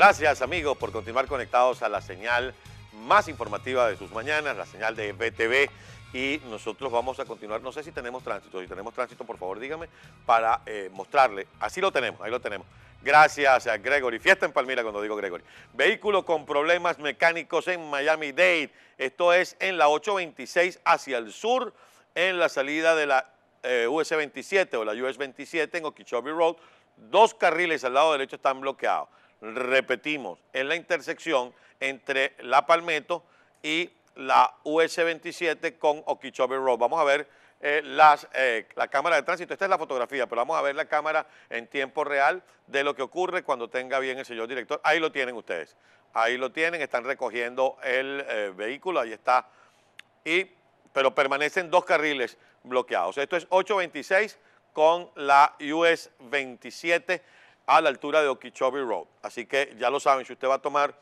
Gracias amigos por continuar conectados a la señal más informativa de sus mañanas, la señal de BTV. Y nosotros vamos a continuar, no sé si tenemos tránsito, si tenemos tránsito por favor dígame, para eh, mostrarle. Así lo tenemos, ahí lo tenemos. Gracias a Gregory. Fiesta en Palmira cuando digo Gregory. Vehículo con problemas mecánicos en Miami Dade. Esto es en la 826 hacia el sur, en la salida de la eh, US 27 o la US 27 en Okeechobee Road. Dos carriles al lado derecho están bloqueados repetimos, en la intersección entre la Palmetto y la US 27 con Okeechobee Road. Vamos a ver eh, las, eh, la cámara de tránsito, esta es la fotografía, pero vamos a ver la cámara en tiempo real de lo que ocurre cuando tenga bien el señor director. Ahí lo tienen ustedes, ahí lo tienen, están recogiendo el eh, vehículo, ahí está, y, pero permanecen dos carriles bloqueados. Esto es 826 con la US 27 a la altura de Okeechobee Road. Así que ya lo saben, si usted va a tomar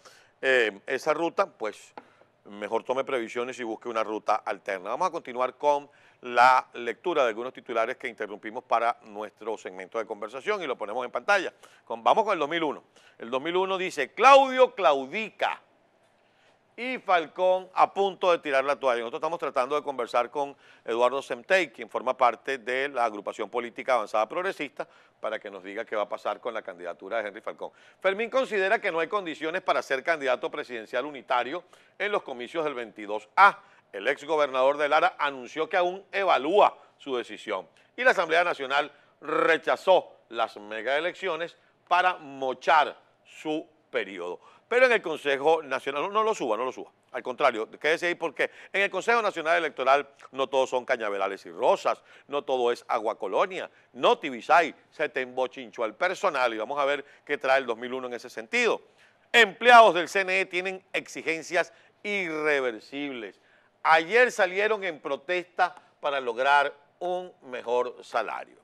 eh, esa ruta, pues mejor tome previsiones y busque una ruta alterna. Vamos a continuar con la lectura de algunos titulares que interrumpimos para nuestro segmento de conversación y lo ponemos en pantalla. vamos con el 2001. El 2001 dice, Claudio claudica y Falcón a punto de tirar la toalla. Nosotros estamos tratando de conversar con Eduardo Semtey, quien forma parte de la agrupación política avanzada progresista, para que nos diga qué va a pasar con la candidatura de Henry Falcón. Fermín considera que no hay condiciones para ser candidato presidencial unitario en los comicios del 22A. El exgobernador de Lara anunció que aún evalúa su decisión y la Asamblea Nacional rechazó las megaelecciones para mochar su periodo. Pero en el Consejo Nacional, no, lo suba, no lo suba. Al contrario, quédese ahí porque en el Consejo Nacional Electoral no todos son cañaverales y rosas, no todo es agua colonia, no Tibisay, se te embochinchó al personal y vamos a ver qué trae el 2001 en ese sentido. Empleados del CNE tienen exigencias irreversibles. Ayer salieron en protesta para lograr un mejor salario.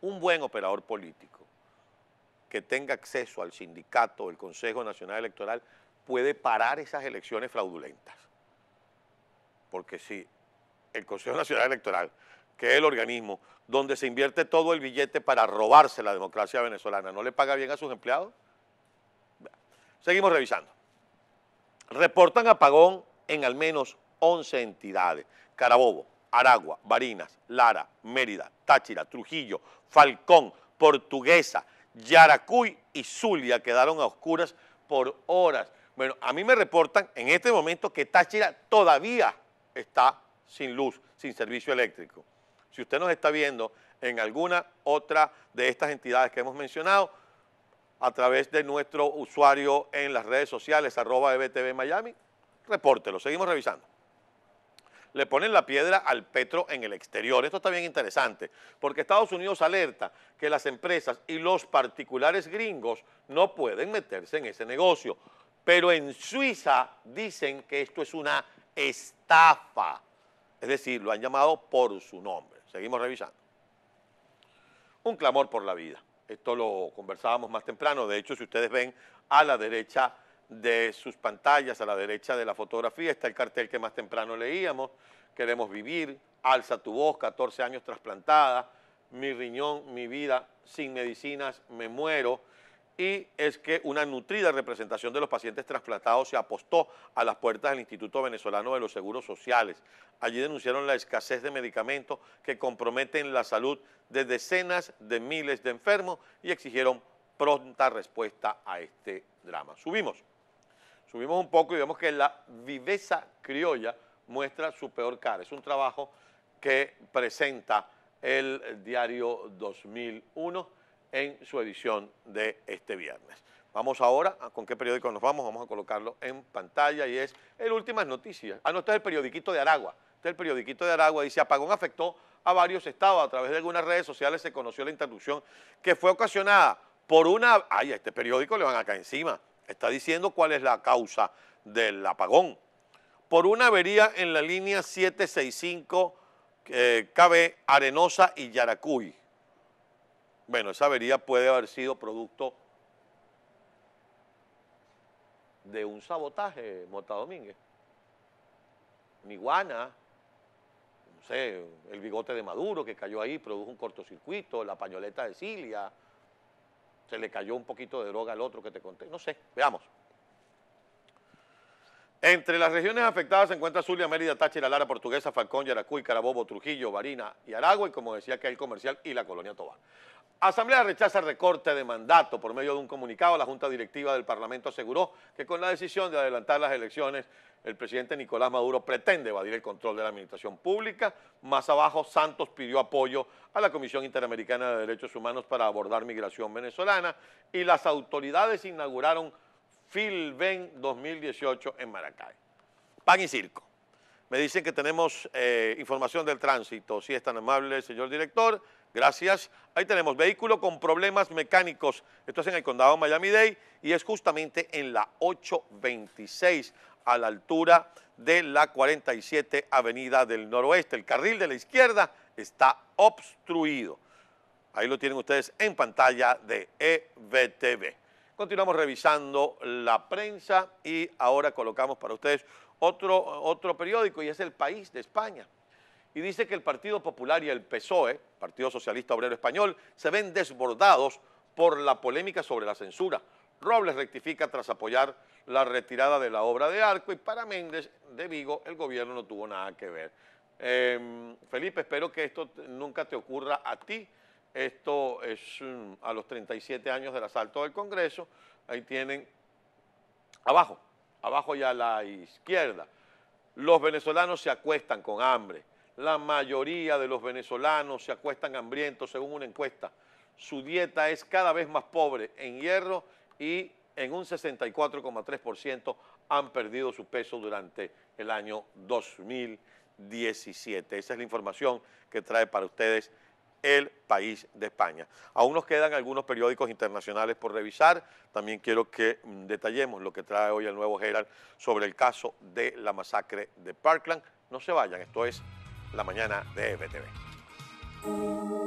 Un buen operador político que tenga acceso al sindicato, el Consejo Nacional Electoral, puede parar esas elecciones fraudulentas. Porque si el Consejo Nacional Electoral, que es el organismo donde se invierte todo el billete para robarse la democracia venezolana, no le paga bien a sus empleados, seguimos revisando. Reportan apagón en al menos 11 entidades. Carabobo, Aragua, Barinas, Lara, Mérida, Táchira, Trujillo, Falcón, Portuguesa, Yaracuy y Zulia quedaron a oscuras por horas. Bueno, a mí me reportan en este momento que Táchira todavía está sin luz, sin servicio eléctrico. Si usted nos está viendo en alguna otra de estas entidades que hemos mencionado, a través de nuestro usuario en las redes sociales, arroba EBTV Miami, repórtelo. Seguimos revisando le ponen la piedra al petro en el exterior. Esto está bien interesante, porque Estados Unidos alerta que las empresas y los particulares gringos no pueden meterse en ese negocio. Pero en Suiza dicen que esto es una estafa. Es decir, lo han llamado por su nombre. Seguimos revisando. Un clamor por la vida. Esto lo conversábamos más temprano. De hecho, si ustedes ven a la derecha de sus pantallas, a la derecha de la fotografía, está el cartel que más temprano leíamos, queremos vivir, alza tu voz, 14 años trasplantada, mi riñón, mi vida, sin medicinas, me muero. Y es que una nutrida representación de los pacientes trasplantados se apostó a las puertas del Instituto Venezolano de los Seguros Sociales. Allí denunciaron la escasez de medicamentos que comprometen la salud de decenas de miles de enfermos y exigieron pronta respuesta a este drama. Subimos. Subimos un poco y vemos que la viveza criolla muestra su peor cara. Es un trabajo que presenta el diario 2001 en su edición de este viernes. Vamos ahora, ¿con qué periódico nos vamos? Vamos a colocarlo en pantalla y es el Últimas Noticias. Ah, no, este es el periodiquito de Aragua. Este es el periodiquito de Aragua. Dice, apagón afectó a varios estados. A través de algunas redes sociales se conoció la interrupción que fue ocasionada por una... Ay, a este periódico le van acá encima. Está diciendo cuál es la causa del apagón. Por una avería en la línea 765 eh, KB Arenosa y Yaracuy. Bueno, esa avería puede haber sido producto de un sabotaje, Mota Domínguez. no sé, el bigote de Maduro que cayó ahí, produjo un cortocircuito, la pañoleta de Cilia, se le cayó un poquito de droga al otro que te conté, no sé, veamos. Entre las regiones afectadas se encuentra Zulia, Mérida, Táchira, Lara, Portuguesa, Falcón, Yaracuy, Carabobo, Trujillo, Barina y Aragua, y como decía que hay comercial y la colonia Toba Asamblea rechaza recorte de mandato. Por medio de un comunicado, la Junta Directiva del Parlamento aseguró que con la decisión de adelantar las elecciones, el presidente Nicolás Maduro pretende evadir el control de la administración pública. Más abajo, Santos pidió apoyo a la Comisión Interamericana de Derechos Humanos para abordar migración venezolana y las autoridades inauguraron Filben 2018 en Maracay. Pan y circo. Me dicen que tenemos eh, información del tránsito. Si es tan amable, señor director. Gracias. Ahí tenemos vehículo con problemas mecánicos. Esto es en el condado Miami-Dade y es justamente en la 826 a la altura de la 47 Avenida del Noroeste. El carril de la izquierda está obstruido. Ahí lo tienen ustedes en pantalla de EVTV. Continuamos revisando la prensa y ahora colocamos para ustedes otro, otro periódico y es El País de España y dice que el Partido Popular y el PSOE, Partido Socialista Obrero Español, se ven desbordados por la polémica sobre la censura. Robles rectifica tras apoyar la retirada de la obra de Arco y para Méndez de Vigo el gobierno no tuvo nada que ver. Em, Felipe, espero que esto nunca te ocurra a ti. Esto es mm, a los 37 años del asalto del Congreso. Ahí tienen abajo, abajo y a la izquierda. Los venezolanos se acuestan con hambre. La mayoría de los venezolanos se acuestan hambrientos según una encuesta. Su dieta es cada vez más pobre en hierro y en un 64,3% han perdido su peso durante el año 2017. Esa es la información que trae para ustedes el país de España. Aún nos quedan algunos periódicos internacionales por revisar. También quiero que mm, detallemos lo que trae hoy el nuevo Herald sobre el caso de la masacre de Parkland. No se vayan, esto es la mañana de FTV. E